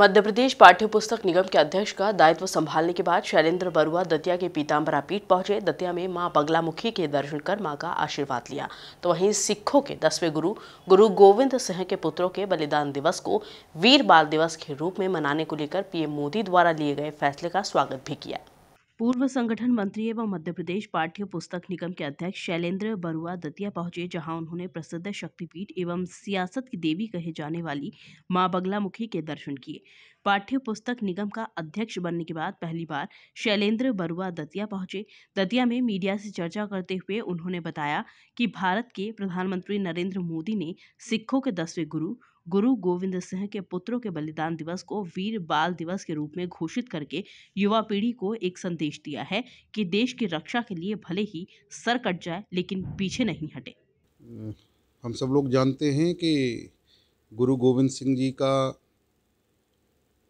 मध्य प्रदेश पाठ्य पुस्तक निगम के अध्यक्ष का दायित्व संभालने के बाद शैलेंद्र बरुआ दतिया के पीताम्बरा पीठ पहुंचे दतिया में मां बगलामुखी के दर्शन कर मां का आशीर्वाद लिया तो वहीं सिखों के दसवें गुरु गुरु गोविंद सिंह के पुत्रों के बलिदान दिवस को वीर बाल दिवस के रूप में मनाने को लेकर पीएम मोदी द्वारा लिए गए फैसले का स्वागत भी किया पूर्व संगठन मंत्री एवं मध्य प्रदेश पाठ्य पुस्तक निगम के अध्यक्ष शैलेंद्र बरुआ दतिया पहुंचे जहां उन्होंने प्रसिद्ध शक्तिपीठ एवं सियासत की देवी कहे जाने वाली मां बगलामुखी के दर्शन किए पाठ्य पुस्तक निगम का अध्यक्ष बनने के बाद पहली बार शैलेंद्र बरुआ दतिया पहुंचे दतिया में मीडिया से चर्चा करते हुए उन्होंने बताया कि भारत के प्रधानमंत्री नरेंद्र मोदी ने सिखों के दसवें गुरु गुरु गोविंद सिंह के पुत्रों के बलिदान दिवस को वीर बाल दिवस के रूप में घोषित करके युवा पीढ़ी को एक संदेश दिया है कि देश की रक्षा के लिए भले ही सर कट जाए लेकिन पीछे नहीं हटे हम्म, हम सब लोग जानते हैं कि गुरु गोविंद सिंह जी का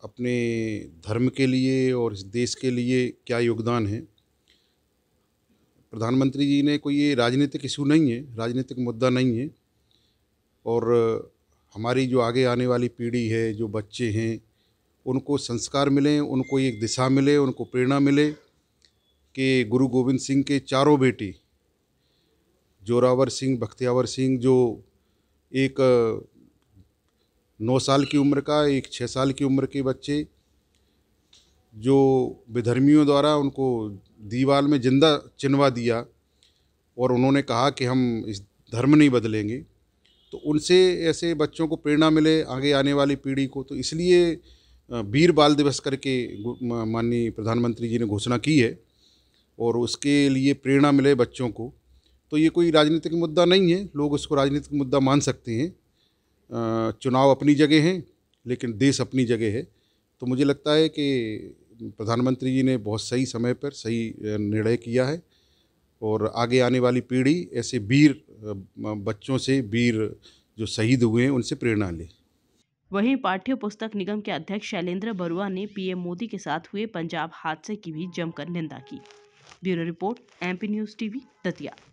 अपने धर्म के लिए और इस देश के लिए क्या योगदान है प्रधानमंत्री जी ने कोई ये राजनीतिक इशू नहीं है राजनीतिक मुद्दा नहीं है और हमारी जो आगे आने वाली पीढ़ी है जो बच्चे हैं उनको संस्कार मिले उनको एक दिशा मिले उनको प्रेरणा मिले कि गुरु गोविंद सिंह के चारों बेटे जोरावर सिंह बख्तियावर सिंह जो एक नौ साल की उम्र का एक छः साल की उम्र के बच्चे जो विधर्मियों द्वारा उनको दीवार में जिंदा चिनवा दिया और उन्होंने कहा कि हम इस धर्म नहीं बदलेंगे तो उनसे ऐसे बच्चों को प्रेरणा मिले आगे आने वाली पीढ़ी को तो इसलिए वीर बाल दिवस करके माननीय प्रधानमंत्री जी ने घोषणा की है और उसके लिए प्रेरणा मिले बच्चों को तो ये कोई राजनीतिक मुद्दा नहीं है लोग उसको राजनीतिक मुद्दा मान सकते हैं चुनाव अपनी जगह हैं लेकिन देश अपनी जगह है तो मुझे लगता है कि प्रधानमंत्री जी ने बहुत सही समय पर सही निर्णय किया है और आगे आने वाली पीढ़ी ऐसे वीर बच्चों से वीर जो शहीद हुए हैं उनसे प्रेरणा ले वहीं पाठ्य पुस्तक निगम के अध्यक्ष शैलेंद्र बरुआ ने पीएम मोदी के साथ हुए पंजाब हादसे की भी जमकर निंदा की bureau report MP news TV Datia